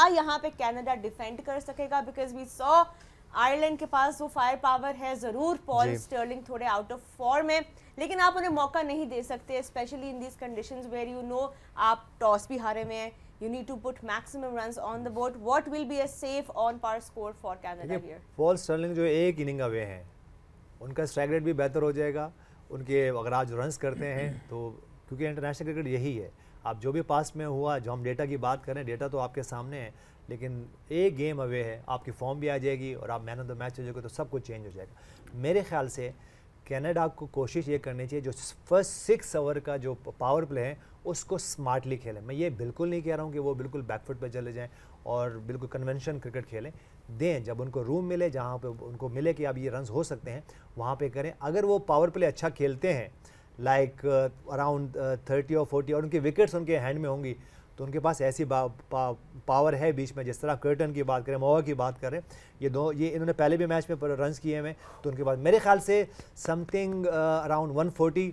क्या यहाँ पे कनाडा डिफेंड कर सकेगा बिकॉज वी सो आयरलैंड के पास वो फायर पावर है ज़रूर पॉल स्टर्लिंग थोड़े आउट ऑफ फॉर्म है लेकिन आप उन्हें मौका नहीं दे सकते specially in this conditions where you know आप टॉस भी हारे में हैं you need to put maximum runs on the board what will be a safe on par score for canada here paul sterling जो एक इनिंग अवे हैं उनका strike rate भी बेहतर हो जाएगा उनके अगर आज रन्स करते हैं तो क्योंकि इंटरनेशनल क्रिकेट यही है आप जो भी पास में हुआ जो हम डेटा की बात करें डेटा तो आपके सामने है लेकिन एक गेम अवे है आपकी फॉर्म भी आ जाएगी और आप मैन ऑफ द मैच हो जाएगा तो सब कुछ चेंज हो जाएगा मेरे ख्याल से कैनेडा को कोशिश ये करनी चाहिए जो फर्स्ट सिक्स ओवर का जो पावर प्ले है उसको स्मार्टली खेलें मैं ये बिल्कुल नहीं कह रहा हूँ कि वो बिल्कुल बैकफुट पर चले जाएँ और बिल्कुल कन्वेंशन क्रिकेट खेलें दें जब उनको रूम मिले जहाँ पे उनको मिले कि अब ये रन हो सकते हैं वहाँ पे करें अगर वो पावर प्ले अच्छा खेलते हैं लाइक अराउंड थर्टी और फोर्टी और उनके विकेट्स उनके हैंड में होंगी तो उनके पास ऐसी पा, पावर है बीच में जिस तरह कर्टन की बात करें मोवा की बात करें ये दो ये इन्होंने पहले भी मैच में रन किए हैं तो उनके पास मेरे ख्याल से समथिंग अराउंड वन फोर्टी